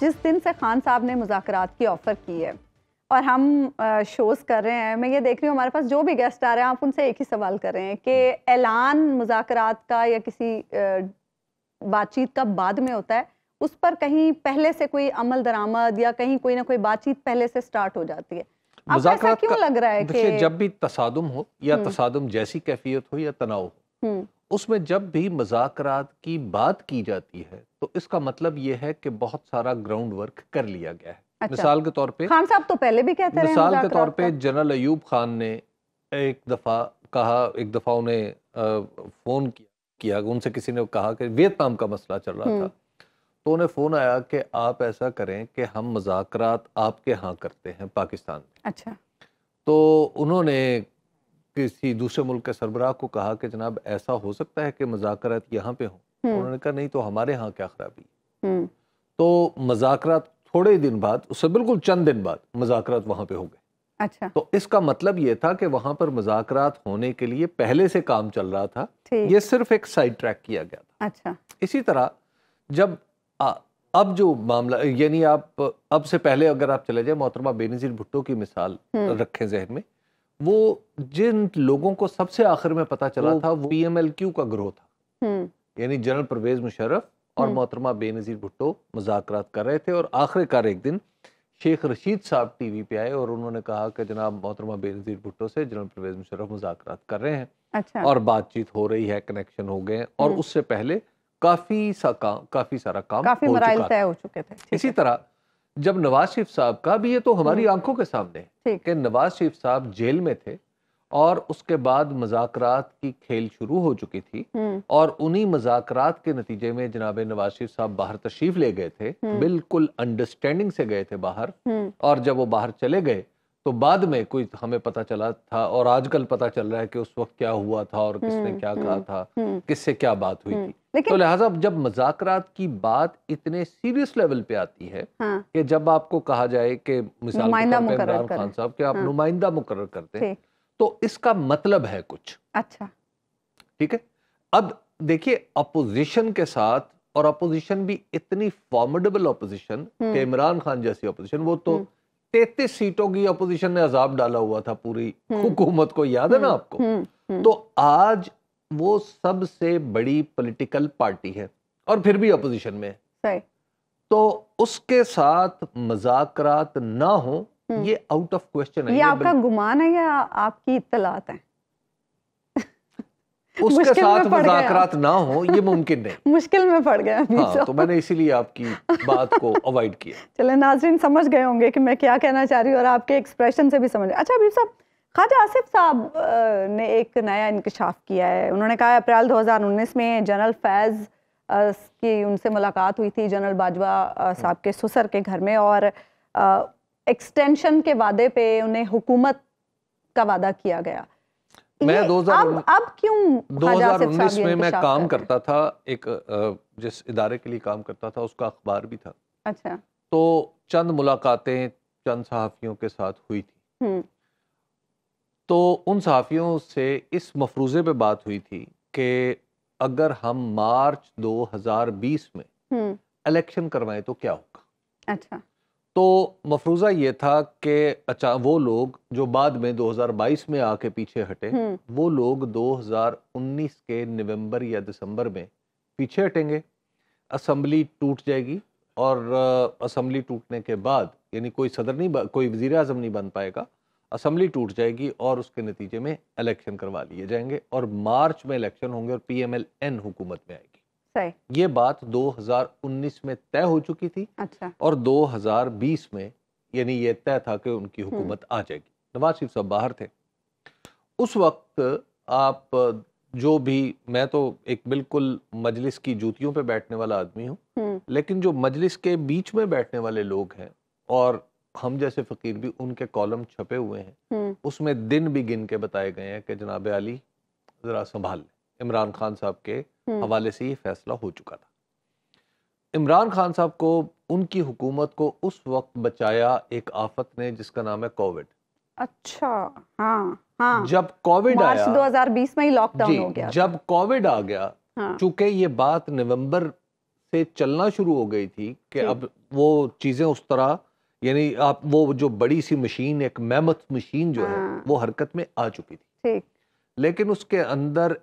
जिस दिन से खान साहब ने मुजात की ऑफ़र की है और हम शोज़ कर रहे हैं मैं ये देख रही हूँ हमारे पास जो भी गेस्ट आ रहे हैं आप उनसे एक ही सवाल कर रहे हैं कि ऐलान मुजाकरात का या किसी बातचीत का बाद में होता है उस पर कहीं पहले से कोई अमल दरामद या कहीं कोई ना कोई बातचीत पहले से स्टार्ट हो जाती है ऐसा क्यों लग रहा है कि जब भी तसादम हो या हम्म। तसादम जैसी कैफियत हो या तनाव हो हम्म। उसमें जब भी मजाकरात की बात की जाती है तो इसका मतलब ये है कि बहुत सारा ग्राउंड वर्क कर लिया गया है अच्छा। मिसाल के तौर पे खान साहब तो पहले भी कहते मिसाल के तौर पे जनरल अयूब खान ने एक दफ़ा कहा एक दफ़ा उन्हें फ़ोन किया, किया उनसे किसी ने कहा कि वियतनाम का मसला चल रहा हम्म। था तो उन्हें फ़ोन आया कि आप ऐसा करें कि हम मजाकरात आपके यहाँ करते हैं पाकिस्तान में अच्छा तो उन्होंने किसी दूसरे मुल्क के सरबराह को कहा कि जनाब ऐसा हो सकता है कि मजाकरात यहाँ पे हों हम्म। उन्होंने कहा नहीं तो हमारे यहाँ क्या खराबी हम्म। तो मजाकरात थोड़े दिन बाद उससे बिल्कुल चंद दिन बाद मजाकरात वहां पे हो गए अच्छा तो इसका मतलब ये था कि वहां पर मजाकरात होने के लिए पहले से काम चल रहा था ये सिर्फ एक साइड ट्रैक किया गया था अच्छा इसी तरह जब आ, अब जो मामला यानी आप अब से पहले अगर आप चले जाए मोहतरमा बेनजीर भुट्टो की मिसाल हम्म। रखें जहन में वो जिन लोगों को सबसे आखिर में पता चला था वो पी का ग्रोह था यानी जनरल परवेज मुशरफ और हम्म। मोहतरमा बेनज़ीर भुट्टो मुजाकर कर रहे थे और आखिरकार एक दिन शेख रशीद साहब टी वी पे आए और उन्होंने कहा कि जनाब मोहतरमा बेनज़ीर भुट्टो से जनरल परवेज मुशरफ मुजाकर कर रहे हैं अच्छा। और बातचीत हो रही है कनेक्शन हो गए और हम्म। उससे पहले काफ़ी सा काम काफ़ी सारा काम काफी हो, चुका हो चुके थे इसी तरह जब नवाज शरीफ साहब का भी ये तो हमारी हम्म। आंखों के सामने कि नवाज शरीफ साहब जेल में थे और उसके बाद मजाकरात की खेल शुरू हो चुकी थी हम्म। और उन्हीं मजाकरात के नतीजे में जनाब नवाज शरीफ साहब बाहर तशरीफ ले गए थे हम्म। बिल्कुल अंडरस्टैंडिंग से गए थे बाहर हम्म। और जब वो बाहर चले गए तो बाद में कोई हमें पता चला था और आजकल पता चल रहा है कि उस वक्त क्या हुआ था और किसने क्या कहा था किससे क्या बात हुई थी तो लिहाजा जब मजाकरात की बात इतने सीरियस लेवल पे आती है हाँ। कि जब आपको कहा जाए कि मिसाल इमरान खान साहब के आप हाँ। नुमाइंदा मुकर करते हैं तो इसका मतलब है कुछ अच्छा ठीक है अब देखिए अपोजिशन के साथ और अपोजिशन भी इतनी फॉर्मेडेबल अपोजिशन के इमरान खान जैसी अपोजिशन वो तो हम्म। तैतीस सीटों की अपोजिशन ने अजाब डाला हुआ था पूरी हम्म। हुकूमत को याद है ना हम्म। आपको हुँ, हुँ, तो आज वो सबसे बड़ी पॉलिटिकल पार्टी है और फिर भी अपोजिशन में है तो उसके साथ मजाक ना हो हम्म। ये आउट ऑफ क्वेश्चन है ये आपका गुमान है या आपकी इतलात है उसके साथ मुजाकरात ना हो ये मुमकिन नहीं मुश्किल में पड़ गया हाँ, तो।, तो मैंने इसीलिए आपकी बात को अवॉइड किया चले नाजरीन समझ गए होंगे कि मैं क्या कहना चाह रही हूँ और आपके एक्सप्रेशन से भी समझ अच्छा अभी साहब ख्वाजा आसिफ साहब ने एक नया इंकशाफ किया है उन्होंने कहा अप्रैल 2019 में जनरल फैज़ की उनसे मुलाकात हुई थी जनरल बाजवा साहब के सुसर के घर में और एक्सटेंशन के वादे पे उन्हें हुकूमत का वादा किया गया मैं दो अब अब क्यों 2019 में मैं काम करता था एक जिस इदारे के लिए काम करता था उसका अखबार भी था अच्छा तो चंद मुलाकातें चंद सहाफ़ियों के साथ हुई थी हम्म। तो उन सहाफ़ियों से इस मफरूजे पे बात हुई थी कि अगर हम मार्च 2020 में हम्म। इलेक्शन करवाएं तो क्या होगा अच्छा तो मफरूज़ा ये था कि अच्छा वो लोग जो बाद में 2022 में आके पीछे हटे हम्म। वो लोग 2019 के नवंबर या दिसंबर में पीछे हटेंगे असम्बली टूट जाएगी और असम्बली टूटने के बाद यानी कोई सदर नहीं कोई वजीर अजम नहीं बन पाएगा असम्बली टूट जाएगी और उसके नतीजे में इलेक्शन करवा लिए जाएंगे और मार्च में इलेक्शन होंगे और पी एम एल एन हुकूमत में आएगी ये बात 2019 में तय हो चुकी थी अच्छा। और 2020 में यानी ये तय था कि उनकी हम्म। हुकूमत आ जाएगी नवाज शरीफ साहब बाहर थे उस वक्त आप जो भी मैं तो एक बिल्कुल मजलिस की जूतियों पे बैठने वाला आदमी हूँ हम्म। लेकिन जो मजलिस के बीच में बैठने वाले लोग हैं और हम जैसे फकीर भी उनके कॉलम छपे हुए हैं हम्म। उसमें दिन भी गिन के बताए गए हैं कि जनाब अली ज़रा संभाल लें इमरान खान साहब के हम्म। हवाले से ये फैसला हो चुका था इमरान खान साहब को उनकी हुकूमत को उस वक्त बचाया एक आफत ने जिसका नाम है कोविड अच्छा हाँ हाँ जब कोविड आया 2020 में ही लॉकडाउन हो गया जब कोविड आ गया हाँ। चूंकि ये बात नवंबर से चलना शुरू हो गई थी कि अब वो चीजें उस तरह यानी आप वो जो बड़ी सी मशीन एक मेहमत मशीन जो हाँ। है वो हरकत में आ चुकी थी लेकिन उसके अंदर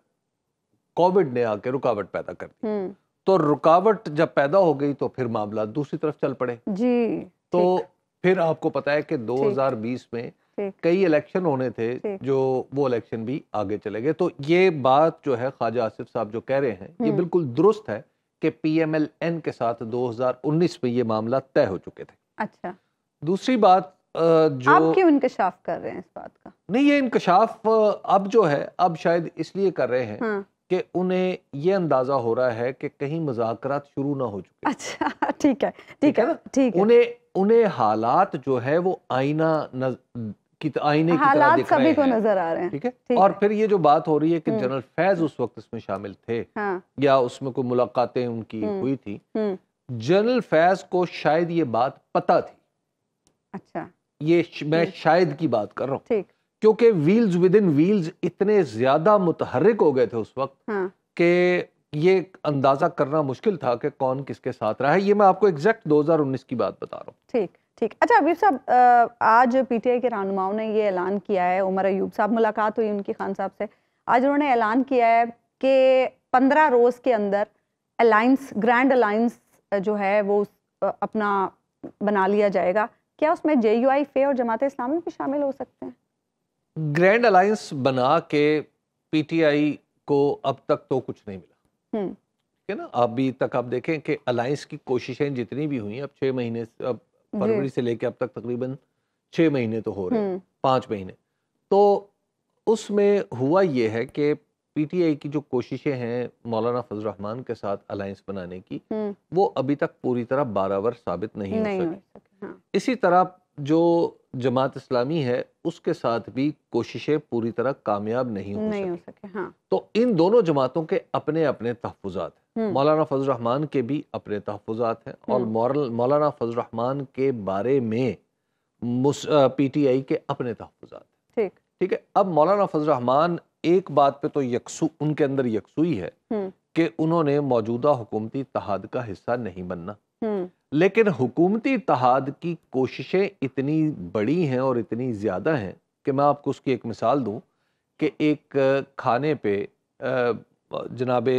कोविड ने आके रुकावट पैदा कर दी हम्म। तो रुकावट जब पैदा हो गई तो फिर मामला दूसरी तरफ चल पड़े जी तो फिर आपको पता है कि 2020 में कई इलेक्शन होने थे जो वो इलेक्शन भी आगे चले गए तो ये बात जो है ख्वाजा आसिफ साहब जो कह रहे हैं ये हम्म। बिल्कुल दुरुस्त है कि पीएमएलएन के साथ 2019 में ये मामला तय हो चुके थे अच्छा दूसरी बात जो आप क्यों इंकशाफ कर रहे हैं इस बात का नहीं ये इंकशाफ अब जो है अब शायद इसलिए कर रहे हैं हाँ। कि उन्हें ये अंदाजा हो रहा है कि कहीं मुजाकरात शुरू ना हो चुके अच्छा ठीक है ठीक है ठीक है उन्हें उन्हें हालात जो है वो आईना नज... की आईने की तरह दिख रहे हैं नजर आ रहे हैं ठीक है ठीक और है। फिर ये जो बात हो रही है कि हम्म। जनरल फैज उस वक्त इसमें शामिल थे हाँ। या उसमें कोई मुलाकातें उनकी हम्म, हुई थी हम्म। जनरल फैज को शायद ये बात पता थी अच्छा ये मैं शायद की बात कर रहा हूँ क्योंकि व्हील्स विद इन व्हील्स इतने ज्यादा मुतहरक हो गए थे उस वक्त हाँ। कि ये अंदाजा करना मुश्किल था कि कौन किसके साथ रहा है ये मैं आपको एग्जैक्ट 2019 की बात बता रहा हूँ ठीक ठीक अच्छा अबीब साहब आज पीटीआई के रहनुमाओं ने ये ऐलान किया है उमर अयूब साहब मुलाकात हुई उनकी खान साहब से आज उन्होंने ऐलान किया है कि पंद्रह रोज़ के अंदर अलाइंस ग्रैंड अलाइंस जो है वो अपना बना लिया जाएगा क्या उसमें जे यू आई फे और जमात इस्लामी भी शामिल हो सकते हैं ग्रैंड अलायंस बना के पीटीआई को अब तक तो कुछ नहीं मिला हम्म। ठीक है ना अभी तक आप देखें कि अलायंस की कोशिशें जितनी भी हुई अब छह महीने अब फरवरी से लेके अब तक तकरीबन छह महीने तो हो रहे हैं हम्म। पांच महीने तो उसमें हुआ ये है कि पीटीआई की जो कोशिशें हैं मौलाना फजल रहमान के साथ अलायंस बनाने की हम्म। वो अभी तक पूरी तरह बारावर साबित नहीं, नहीं हो सकी हाँ। इसी तरह जो जमात इस्लामी है उसके साथ भी कोशिशें पूरी तरह कामयाब नहीं हो नहीं सके, हो सके हाँ। तो इन दोनों जमातों के अपने अपने तहफात हैं हम्म। मौलाना फजल रहमान के भी अपने तहफात हैं और हम्म। मौलाना फजल रहमान के बारे में पी टी आई के अपने तहफात ठीक ठीक है अब मौलाना फजल रहमान एक बात पे तो यकसू उनके अंदर यकसुई है हम्म। कि उन्होंने मौजूदा हुकूमती तहाद का हिस्सा नहीं बनना लेकिन हुकूमती इतिहाद की कोशिशें इतनी बड़ी हैं और इतनी ज़्यादा हैं कि मैं आपको उसकी एक मिसाल दूं कि एक खाने पे जनाब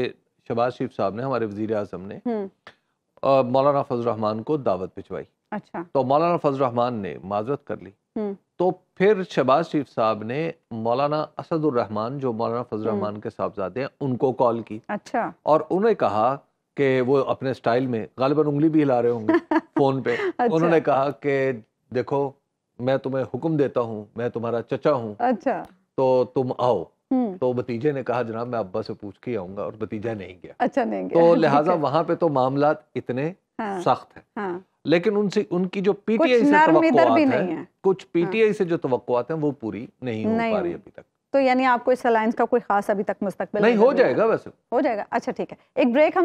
शबाज शरीफ साहब ने हमारे वजीर अजम ने हम्म। मौलाना फजल रहमान को दावत भिजवाई अच्छा तो मौलाना फजल रहमान ने माजरत कर ली हम्म। तो फिर शबाज शरीफ साहब ने मौलाना असदुररहमान जो मौलाना फजल रहमान हम्म। के साहबजादे हैं उनको कॉल की अच्छा और उन्हें कहा कि वो अपने स्टाइल में गालिबा उंगली भी हिला रहे होंगे फ़ोन पे अच्छा। उन्होंने कहा कि देखो मैं तुम्हें हुक्म देता हूँ मैं तुम्हारा चचा हूँ अच्छा तो तुम आओ हम्म। तो भतीजे ने कहा जनाब मैं अब्बा से पूछ के आऊंगा और भतीजा नहीं गया अच्छा नहीं गया तो लिहाजा वहाँ पे तो मामला इतने हाँ, सख्त है हाँ, लेकिन उनसे उनकी जो पीटीआई से तवक्कुआत है, है कुछ हाँ। पीटीआई हाँ, से जो तवक्कुआत है वो पूरी नहीं, नहीं हो पा रही अभी तक तो यानी आपको इस अलायंस का कोई खास अभी तक मुस्तकबिल नहीं हो जाएगा वैसे हो जाएगा अच्छा ठीक है एक ब्रेक हम